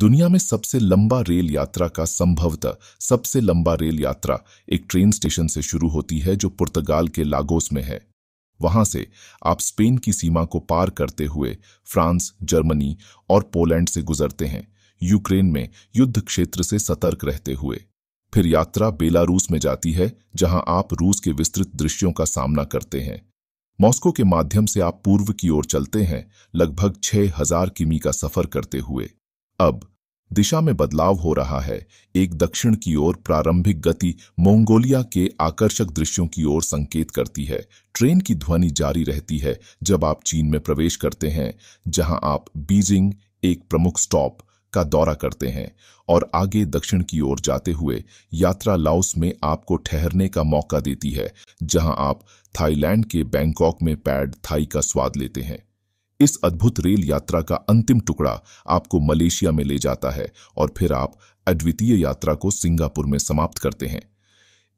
दुनिया में सबसे लंबा रेल यात्रा का संभवतः सबसे लंबा रेल यात्रा एक ट्रेन स्टेशन से शुरू होती है जो पुर्तगाल के लागोस में है वहां से आप स्पेन की सीमा को पार करते हुए फ्रांस जर्मनी और पोलैंड से गुजरते हैं यूक्रेन में युद्ध क्षेत्र से सतर्क रहते हुए फिर यात्रा बेलारूस में जाती है जहां आप रूस के विस्तृत दृश्यों का सामना करते हैं मॉस्को के माध्यम से आप पूर्व की ओर चलते हैं लगभग छह हजार किमी का सफर करते हुए अब दिशा में बदलाव हो रहा है एक दक्षिण की ओर प्रारंभिक गति मंगोलिया के आकर्षक दृश्यों की ओर संकेत करती है ट्रेन की ध्वनि जारी रहती है जब आप चीन में प्रवेश करते हैं जहां आप बीजिंग एक प्रमुख स्टॉप का दौरा करते हैं और आगे दक्षिण की ओर जाते हुए यात्रा लाउस में आपको ठहरने का मौका देती है जहां आप थाईलैंड के बैंकॉक में पैड थाई का स्वाद लेते हैं इस अद्भुत रेल यात्रा का अंतिम टुकड़ा आपको मलेशिया में ले जाता है और फिर आप अद्वितीय यात्रा को सिंगापुर में समाप्त करते हैं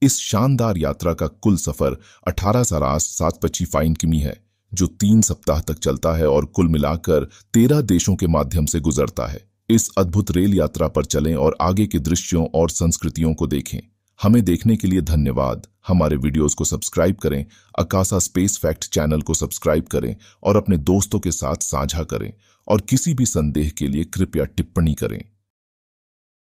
इस शानदार यात्रा का कुल सफर अठारह सरास सात पच्ची फाइन किमी है जो तीन सप्ताह तक चलता है और कुल मिलाकर तेरह देशों के माध्यम से गुजरता है इस अद्भुत रेल यात्रा पर चलें और आगे के दृश्यों और संस्कृतियों को देखें हमें देखने के लिए धन्यवाद हमारे वीडियोस को सब्सक्राइब करें अकाशा स्पेस फैक्ट चैनल को सब्सक्राइब करें और अपने दोस्तों के साथ साझा करें और किसी भी संदेह के लिए कृपया टिप्पणी करें